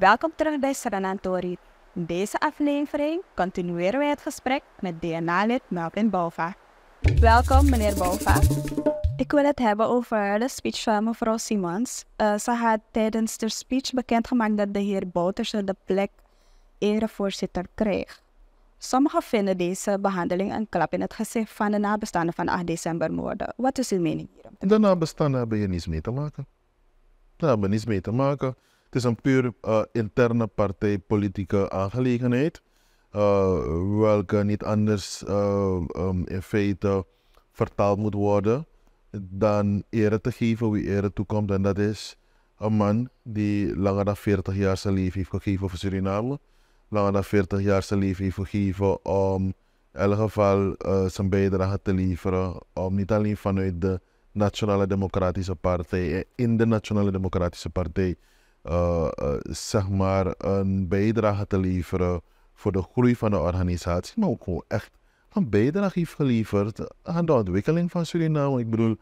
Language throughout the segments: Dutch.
Welkom terug bij Sanatori. In deze aflevering continueren wij het gesprek met DNA-lid Melvin Bova. Welkom, meneer Bova. Ik wil het hebben over de speech van mevrouw Simons. Uh, ze had tijdens de speech bekendgemaakt dat de heer Bouters de plek erevoorzitter kreeg. Sommigen vinden deze behandeling een klap in het gezicht van de nabestaanden van 8 8 moorden. Wat is uw mening hierom? De nabestaanden hebben hier niets mee te maken. Ze hebben niets mee te maken. Het is een puur eh, interne partijpolitieke aangelegenheid. Eh, welke niet anders eh, um, in feite vertaald moet worden dan ere te geven wie ere toekomt. En dat is een man die langer dan 40 jaar zijn leven heeft gegeven voor Suriname. Langer dan 40 jaar zijn leven heeft gegeven om in elk geval zijn bijdrage te leveren. Om niet alleen vanuit de Nationale Democratische Partij, in de Nationale Democratische Partij, eh, eh, zeg maar een bijdrage te leveren voor de groei van de organisatie, maar ook gewoon echt een bijdrage heeft geleverd aan de ontwikkeling van Suriname. Ik bedoel, ik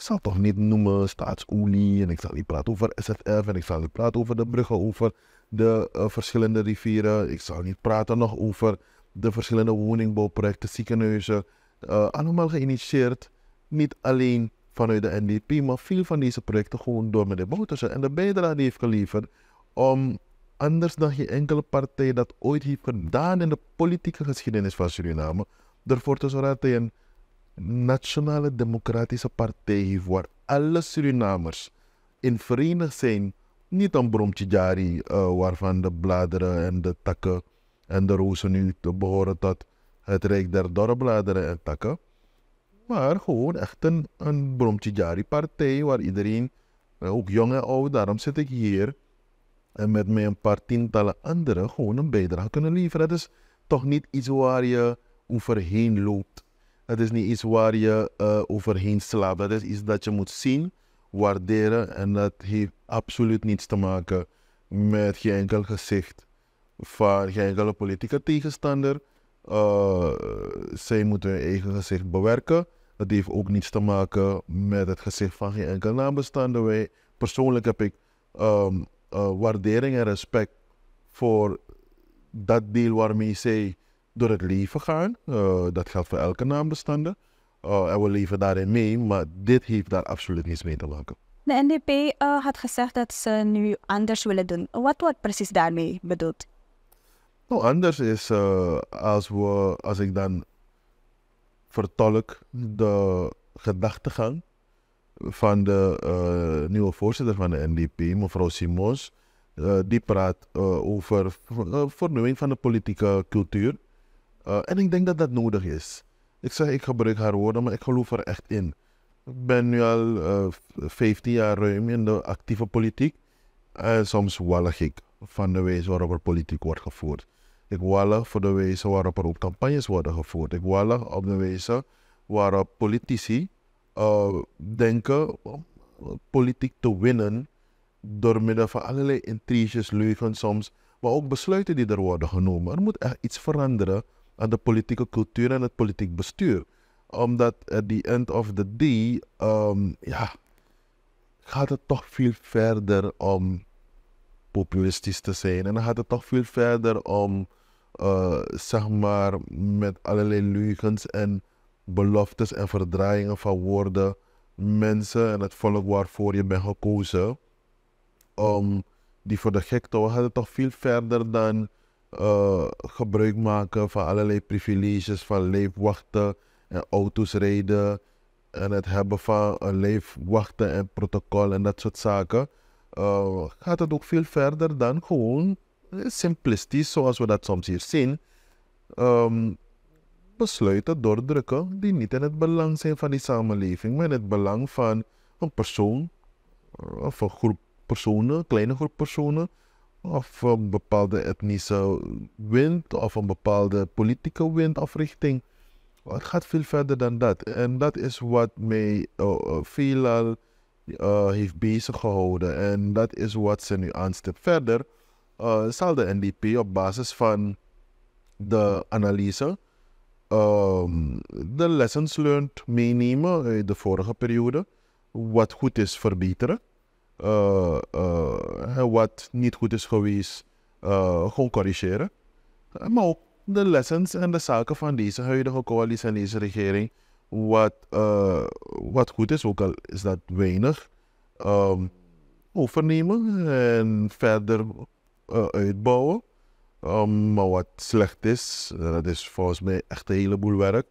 zal toch niet noemen staatsolie en ik zal niet praten over SFF en ik zal niet praten over de bruggen over de eh, verschillende rivieren. Ik zal niet praten nog over de verschillende woningbouwprojecten, ziekenhuizen. allemaal geïnitieerd, niet alleen vanuit de NDP, maar veel van deze projecten gewoon door de Boutersen. En de bijdrage die heeft geleverd om anders dan geen enkele partij dat ooit heeft gedaan in de politieke geschiedenis van Suriname, ervoor te zorgen dat hij een nationale democratische partij heeft waar alle Surinamers in verenigd zijn. Niet een bromtje jari eh, waarvan de bladeren en de takken en de rozen nu behoren tot het rijk der dorre en takken. Maar gewoon echt een, een Bromtjidjari-partij waar iedereen, eh, ook jong en oud, daarom zit ik hier. En met mijn een paar tientallen anderen gewoon een bijdrage kunnen leveren. Het is toch niet iets waar je overheen loopt. Het is niet iets waar je eh, overheen slaapt. Dat is iets dat je moet zien, waarderen. En dat heeft absoluut niets te maken met geen enkel gezicht van geen enkele politieke tegenstander. Eh, zij moeten hun eigen gezicht bewerken. Dat heeft ook niets te maken met het gezicht van geen enkel nabestaande. Wij, persoonlijk heb ik ehm, eh, waardering en respect voor dat deel waarmee zij door het leven gaan. Eh, dat geldt voor elke naambestanden. en we leven daarin mee, maar dit heeft daar absoluut niets mee te maken. De NDP had gezegd dat ze nu anders willen doen. Wat wordt precies daarmee bedoeld? Nou, anders is eh, als, we, als ik dan vertolk de gedachtegang van de eh, nieuwe voorzitter van de NDP, mevrouw Simons. Eh, die praat over vernieuwing van de politieke cultuur. en ik denk dat dat nodig is. Ik zeg, ik gebruik haar woorden, maar ik geloof er echt in. Ik ben nu al 15 jaar ruim in de actieve politiek. En soms wallig ik van de wijze waarop er politiek wordt gevoerd. Ik walg voor de wijze waarop er ook campagnes worden gevoerd. Ik walg op de wijze waarop politici eh, denken eh, politiek te winnen door middel van allerlei intriges, leugens soms, maar ook besluiten die er worden genomen. Er moet echt iets veranderen aan de politieke cultuur en het politiek bestuur. Omdat at eh, the end of the day ehm, ja, gaat het toch veel verder om populistisch te zijn. En dan gaat het toch veel verder om eh, zeg maar, met allerlei leugens en beloftes en verdraaiingen van woorden mensen en het volk waarvoor je bent gekozen, om ehm, die voor de gek te houden, het toch veel verder dan eh, gebruik maken van allerlei privileges, van leefwachten en auto's rijden en het hebben van een leefwachten en protocol en dat soort zaken, eh, gaat het ook veel verder dan gewoon eh, simplistisch, zoals we dat soms hier zien, ehm, besluiten doordrukken die niet in het belang zijn van die samenleving, maar in het belang van een persoon eh, of een groep personen, een kleine groep personen, of een bepaalde etnische wind of een bepaalde politieke wind of richting. Het gaat veel verder dan dat. En dat is wat mij eh, veelal heeft bezig gehouden. En dat is wat ze nu aanstipt verder. Eh, zal de NDP op basis van de analyse ehm, de lessons learned meenemen uit de vorige periode. Wat goed is, verbeteren. Eh, eh, wat niet goed is geweest, gewoon corrigeren. Maar ook de lessons en de zaken van deze huidige coalitie en deze regering. Wat, wat goed is, ook al is dat weinig, ehm, overnemen en verder eh, uitbouwen. Ehm, maar wat slecht is, dat is volgens mij echt een heleboel werk.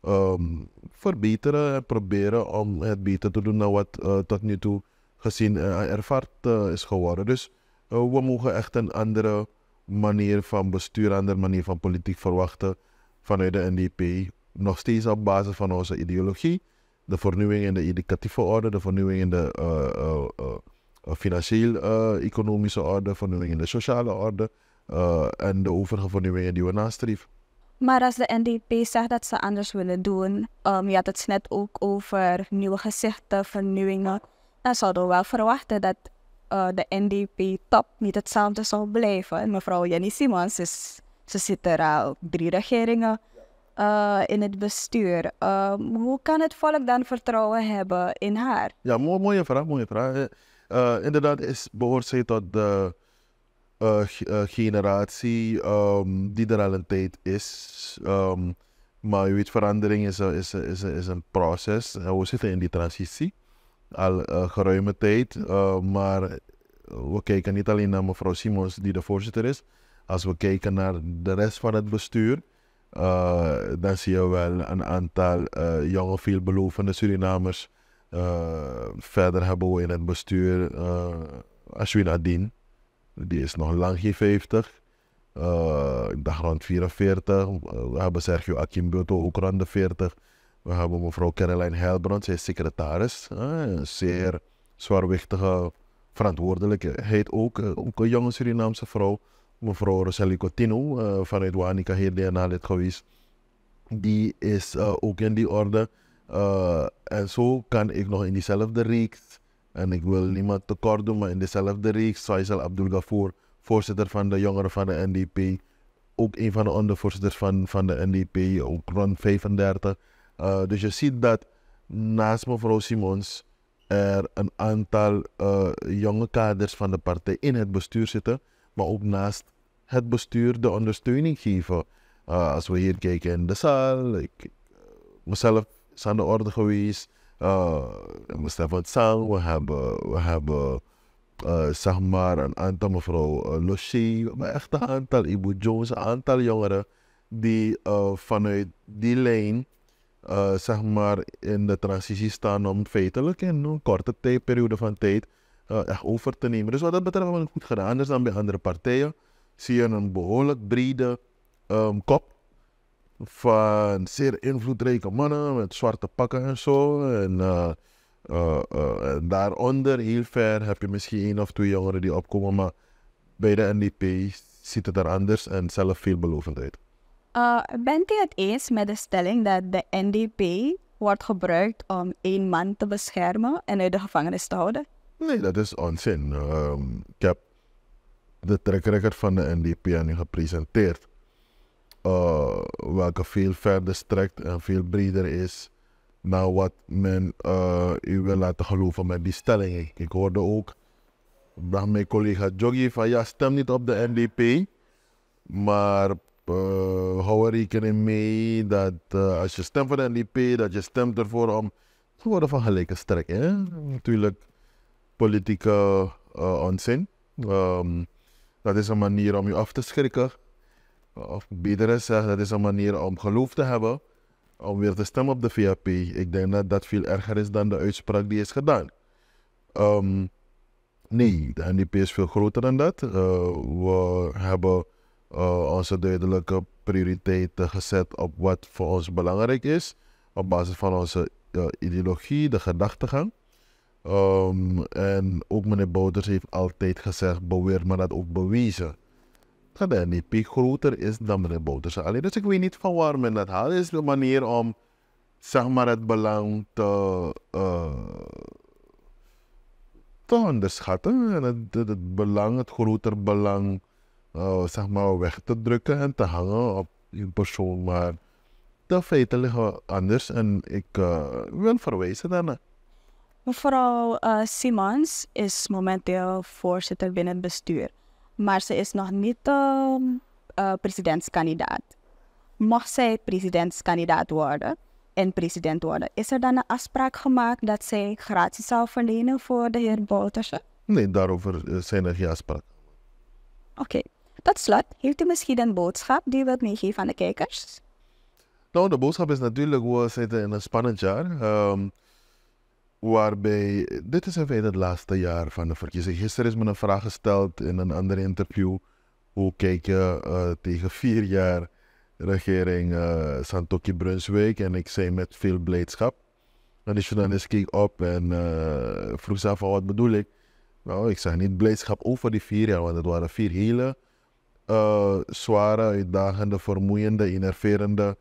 Ehm, verbeteren en proberen om het beter te doen dan wat eh, tot nu toe gezien en eh, ervaard is geworden. Dus we mogen echt een andere manier van bestuur, een andere manier van politiek verwachten vanuit de NDP. Nog steeds op basis van onze ideologie, de vernieuwing in de educatieve orde, de vernieuwing in de eh, financieel-economische eh, orde, vernieuwing in de sociale orde eh, en de overige vernieuwingen die we nastreven. Maar als de NDP zegt dat ze anders willen doen, je had het net ook over nieuwe gezichten, vernieuwingen, dan zouden we wel verwachten dat de NDP-top niet hetzelfde zou blijven. Mevrouw Jenny Simons, is, ze zit er al drie regeringen in het bestuur. Ehm, hoe kan het volk dan vertrouwen hebben in haar? Ja, mooie vraag, mooie vraag. Eh, inderdaad, is, behoort zij tot de eh, eh, generatie ehm, die er al een tijd is. Ehm, maar je weet, verandering is, is, is, is een proces. we zitten in die transitie al geruime tijd. maar we kijken niet alleen naar mevrouw Simons, die de voorzitter is. Als we kijken naar de rest van het bestuur, dan zie je wel een aantal jonge, veelbelovende Surinamers eh, verder hebben we in het bestuur uh, Ashwin Adin. Die is nog lang geen 50. Uh, eh, ik dacht rond 44. we hebben Sergio Akimbuto, ook rond de 40. We hebben mevrouw Caroline Heilbrand, zij is secretaris. een zeer zwaarwichtige verantwoordelijkheid ook. ook een jonge Surinaamse vrouw. Mevrouw Rosalie Cotino vanuit Wanika, hier naar dit geweest. Die is ook in die orde. Eh, en zo kan ik nog in diezelfde reeks, en ik wil niemand tekort doen, maar in dezelfde reeks, Faisal Abdul Gafoor, voorzitter van de jongeren van de NDP, ook een van de ondervoorzitters van, van de NDP, ook rond 35. Eh, dus je ziet dat naast mevrouw Simons er een aantal eh, jonge kaders van de partij in het bestuur zitten, maar ook naast het bestuur de ondersteuning geven. als we hier kijken in de zaal, ik, mezelf is aan de orde geweest. Uh, Tsang, we hebben, we hebben eh, zeg maar een aantal mevrouw uh, maar echt een aantal Ibu Jones, een aantal jongeren die vanuit die lijn zeg maar in de transitie staan om feitelijk in een korte tijd, periode van tijd echt over te nemen. Dus wat dat betreft hebben we het goed gedaan. Anders dan bij andere partijen zie je een behoorlijk brede ehm, kop van zeer invloedrijke mannen met zwarte pakken en zo. En, uh, uh, en daaronder, heel ver, heb je misschien één of twee jongeren die opkomen, maar bij de NDP ziet het er anders en zelf veelbelovend uit. bent u het eens met de stelling dat de NDP wordt gebruikt om één man te beschermen en uit de gevangenis te houden? Nee, dat is onzin. Ehm, ik heb de trekrekker van de NDP aan u gepresenteerd eh, welke veel verder strekt en veel breder is naar wat men eh, u wil laten geloven met die stellingen. Ik hoorde ook, dat mijn collega Jogi van ja, stem niet op de NDP, maar eh, hou er rekening mee dat als je stemt voor de NDP, dat je stemt ervoor om te worden van gelijke strek. Hè? Natuurlijk politieke onzin. Ehm, dat is een manier om je af te schrikken of beter zeg, dat is een manier om geloof te hebben om weer te stemmen op de VAP. Ik denk dat dat veel erger is dan de uitspraak die is gedaan. Ehm, nee, de NDP is veel groter dan dat. Eh, we hebben eh, onze duidelijke prioriteiten gezet op wat voor ons belangrijk is, op basis van onze eh, ideologie, de gedachtegang. Ehm, en ook meneer Bouders heeft altijd gezegd, beweer maar dat ook bewezen. GDNDP groter is dan de Bouterse alleen. Dus ik weet niet van waar men dat haalt. Het is een manier om zeg maar, het belang te, eh, te onderschatten. Het, het, het, belang, het groter belang, eh, zeg maar, weg te drukken en te hangen op een persoon. Maar de feiten liggen anders en ik uh, wil verwijzen daarna. Mevrouw Simons is momenteel voorzitter binnen het bestuur maar ze is nog niet uh, presidentskandidaat. Mocht zij presidentskandidaat worden en president worden, is er dan een afspraak gemaakt dat zij gratis zou verlenen voor de heer Bouterse? Nee, daarover eh, zijn er geen afspraken. Oké. Tot slot, heeft u misschien een boodschap die u wilt meegeven aan de kijkers? Nou, de boodschap is natuurlijk, we zitten in een spannend jaar. Ehm, waarbij, dit is in feite het laatste jaar van de verkiezingen. Gisteren is me een vraag gesteld in een ander interview. Hoe kijk je eh, tegen vier jaar regering uh, eh, Santokki En ik zei met veel blijdschap. En de journalist keek op en eh, vroeg zelf van wat bedoel ik? Nou, ik zei niet blijdschap over die vier jaar, want het waren vier hele uh, zware, uitdagende, vermoeiende, enerverende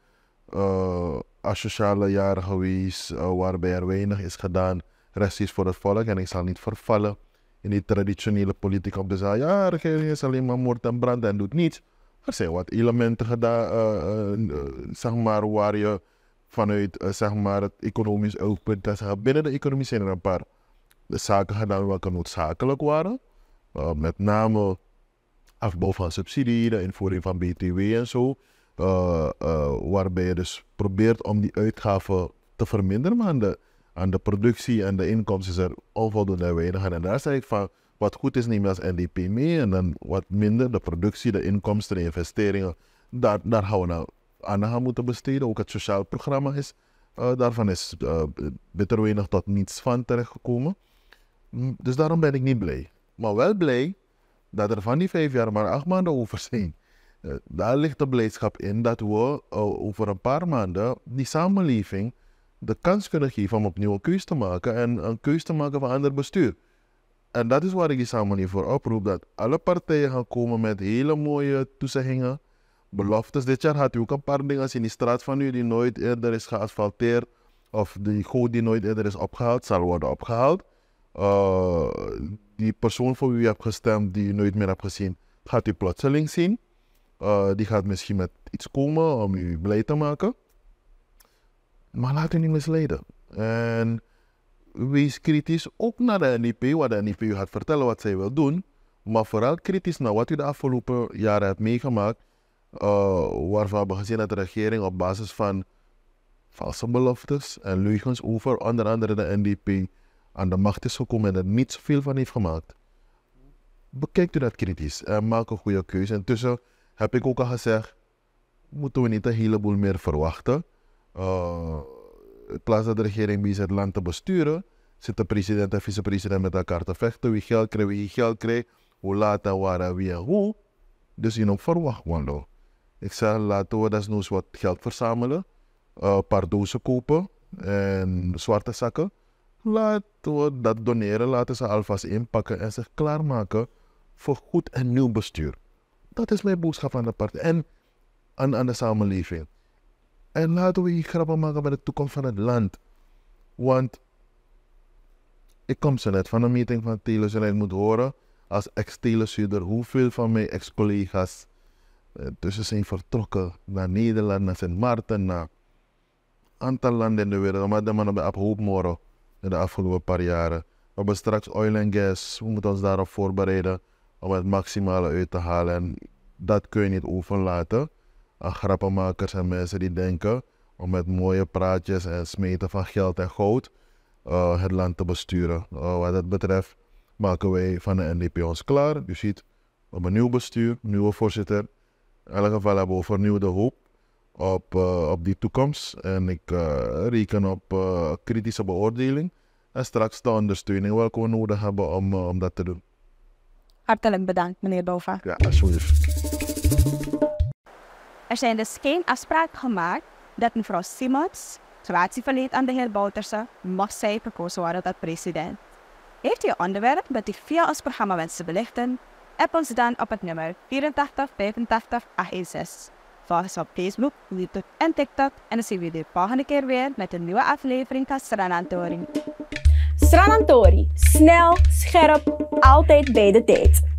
asociale jaren geweest eh, waarbij er weinig is gedaan. Rest is voor het volk en ik zal niet vervallen in die traditionele politiek om te zeggen, ja, er is alleen maar moord en brand en doet niets. Er zijn wat elementen gedaan, eh, eh, zeg maar, waar je vanuit zeg maar, het economisch oogpunt, zeggen, binnen de economie zijn er een paar zaken gedaan welke noodzakelijk waren. met name afbouw van subsidie, de invoering van BTW en zo. Eh, eh, waarbij je dus probeert om die uitgaven te verminderen, maar aan de, aan de productie en de inkomsten is er onvoldoende weinig. En daar zeg ik van, wat goed is neem je als NDP mee en dan wat minder, de productie, de inkomsten, de investeringen, daar, daar gaan we nou aan aan moeten besteden. Ook het sociaal programma is, eh, daarvan is bitter weinig tot niets van terechtgekomen. Mm, dus daarom ben ik niet blij. Maar wel blij dat er van die vijf jaar maar acht maanden over zijn. Eh, daar ligt de blijdschap in dat we eh, over een paar maanden die samenleving de kans kunnen geven om opnieuw een keus te maken en een keus te maken van ander bestuur. En dat is waar ik die samenleving voor oproep, dat alle partijen gaan komen met hele mooie toezeggingen, beloftes. Dit jaar had u ook een paar dingen zien. Die straat van u die nooit eerder is geasfalteerd of die goot die nooit eerder is opgehaald, zal worden opgehaald. Eh, die persoon voor wie u hebt gestemd, die u nooit meer hebt gezien, gaat u plotseling zien. Eh, die gaat misschien met iets komen om u blij te maken. Maar laat u niet misleiden En wees kritisch ook naar de NDP, wat de NDP u gaat vertellen wat zij wil doen. Maar vooral kritisch naar wat u de afgelopen jaren hebt meegemaakt. Uh, waarvan we hebben gezien dat de regering op basis van valse beloftes en leugens over onder andere de NDP aan de macht is gekomen en er niet zoveel van heeft gemaakt. Bekijkt u dat kritisch en maak een goede keuze. Intussen heb ik ook al gezegd, moeten we niet een heleboel meer verwachten. Eh, in plaats dat de regering bezig het land te besturen, zitten president en vicepresident met elkaar te vechten. Wie geld krijgt, wie geld krijgt, hoe laat en waar en wie en hoe. Dus je moet verwacht Ik zeg laten we dat eens wat geld verzamelen, eh, een paar dozen kopen en zwarte zakken. Laten we dat doneren, laten ze alvast inpakken en zich klaarmaken voor goed en nieuw bestuur. Dat is mijn boodschap aan de partij en aan, aan de samenleving. En laten we hier grappen maken met de toekomst van het land. Want ik kom zo net van een meeting van Telus en ik moet horen als ex-Telesuurder hoeveel van mijn ex-collega's eh, tussen zijn vertrokken naar Nederland, naar Sint Maarten, naar een aantal landen in de wereld. Maar de mannen op hoop morgen in de afgelopen paar jaren. We hebben straks oil en gas, we moeten ons daarop voorbereiden om het maximale uit te halen. En dat kun je niet overlaten aan grappenmakers en mensen die denken om met mooie praatjes en smeten van geld en goud eh, het land te besturen. Uh, wat dat betreft maken wij van de NDP ons klaar. Je ziet, op een nieuw bestuur, nieuwe voorzitter. In elk geval hebben we vernieuwde hoop op, eh, op die toekomst. En ik reken op kritische beoordeling. En straks de ondersteuning welke we nodig hebben om, om dat te doen. Hartelijk bedankt, meneer Bova. Ja, alsjeblieft. Er zijn dus geen afspraken gemaakt dat mevrouw Simons gratie verleent aan de heer Bouterse, mag zij verkozen worden tot president. Heeft u een onderwerp dat u via ons programma wenst te belichten? App ons dan op het nummer 8485816. Volg ons op Facebook, YouTube en TikTok en dan zien we u de volgende keer weer met een nieuwe aflevering van Antoring. Stranantori. Snel, scherp, altijd bij de tijd.